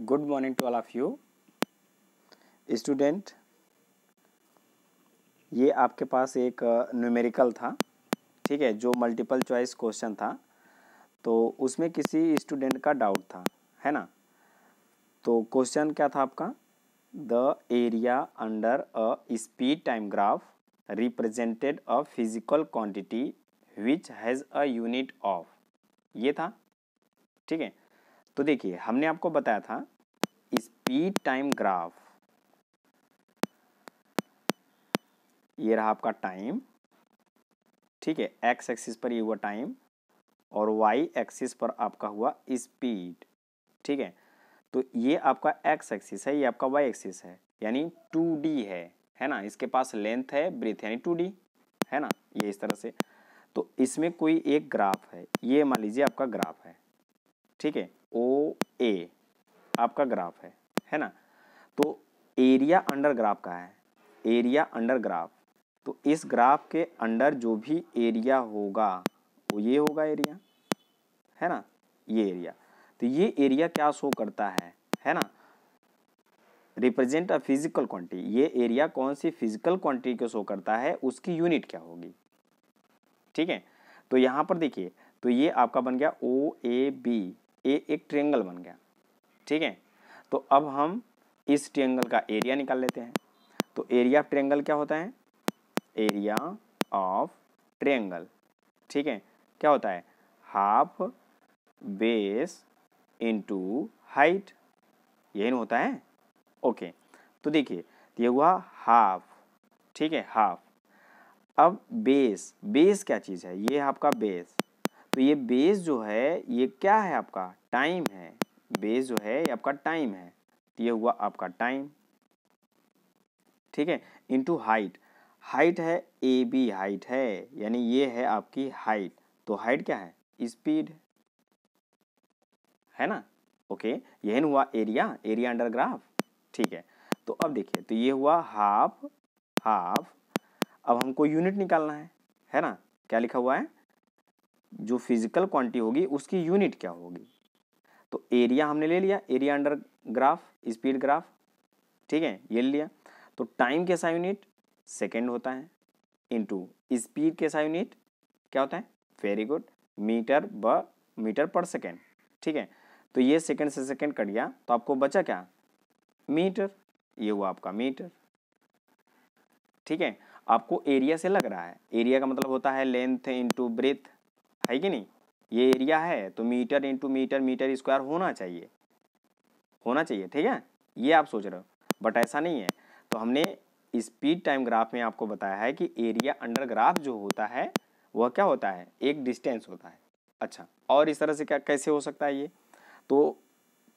good morning to all of you student ये आपके पास एक न्यूमेरिकल uh, था ठीक है जो मल्टीपल चॉइस क्वेश्चन था तो उसमें किसी स्टूडेंट का डाउट था है ना तो क्वेश्चन क्या था आपका the area under a speed time graph represented a physical quantity which has a unit of ये था ठीक है तो देखिए हमने आपको बताया था स्पीड टाइम ग्राफ ये रहा आपका टाइम ठीक है एक्स एक्सिस पर ये हुआ टाइम और वाई एक्सिस पर आपका हुआ स्पीड ठीक है तो ये आपका एक्स एक्सिस है ये आपका वाई एक्सिस है यानी टू डी है है ना इसके पास लेंथ है ब्रेथ यानी टू डी है ना ये इस तरह से तो इसमें कोई एक ग्राफ है ये मान लीजिए आपका ग्राफ है ठीक है ओ ए आपका ग्राफ है है ना तो एरिया अंडर ग्राफ का है एरिया अंडर ग्राफ तो इस ग्राफ के अंडर जो भी एरिया होगा वो ये होगा एरिया है ना ये एरिया तो ये एरिया क्या शो करता है है ना रिप्रेजेंट अ फिजिकल क्वांटिटी ये एरिया कौन सी फिजिकल क्वांटिटी को शो करता है उसकी यूनिट क्या होगी ठीक है तो यहाँ पर देखिए तो ये आपका बन गया ओ ए बी ये एक ट्रेंगल बन गया ठीक है तो अब हम इस ट्रेंगल का एरिया निकाल लेते हैं तो एरिया ऑफ ट्रेंगल क्या होता है एरिया ऑफ ट्रेंगल ठीक है क्या होता है हाफ बेस इंटू हाइट यही होता है ओके तो देखिए ये हुआ हाफ ठीक है हाफ अब बेस बेस क्या चीज़ है ये आपका बेस तो ये बेस जो है ये क्या है आपका टाइम है बेस जो है ये आपका टाइम है तो ये हुआ आपका टाइम ठीक है इनटू हाइट हाइट है ए बी हाइट है यानी ये है आपकी हाइट तो हाइट क्या है स्पीड है ना ओके यही हुआ एरिया एरिया अंडर ग्राफ ठीक है तो अब देखिए तो ये हुआ हाफ हाफ अब हमको यूनिट निकालना है है ना क्या लिखा हुआ है जो फिजिकल क्वांटिटी होगी उसकी यूनिट क्या होगी तो एरिया हमने ले लिया area under graph speed graph ठीक है ये लिया तो टाइम कैसा यूनिट सेकेंड होता है इंटू स्पीड कैसा यूनिट क्या होता है वेरी गुड मीटर ब मीटर पर सेकेंड ठीक है तो ये सेकेंड से सेकेंड कट गया तो आपको बचा क्या मीटर ये हुआ आपका मीटर ठीक है आपको एरिया से लग रहा है एरिया का मतलब होता है लेंथ इंटू ब्रेथ है कि नहीं ये एरिया है तो metre into metre metre square होना चाहिए होना चाहिए ठीक है ये आप सोच रहे हो बट ऐसा नहीं है तो हमने स्पीड टाइम ग्राफ में आपको बताया है कि एरिया अंडर ग्राफ जो होता है वह क्या होता है एक डिस्टेंस होता है अच्छा और इस तरह से क्या कैसे हो सकता है ये तो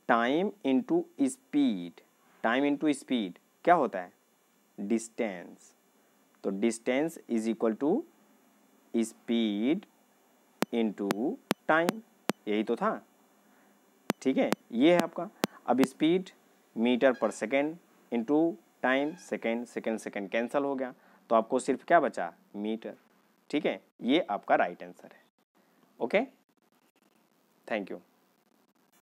time into speed time into speed क्या होता है डिस्टेंस तो distance is equal to speed to time यही तो था ठीक है ये है आपका अब स्पीड मीटर पर second to time second second second cancel हो गया तो आपको सिर्फ क्या बचा मीटर ठीक है ये आपका राइट आंसर है ओके थैंक यू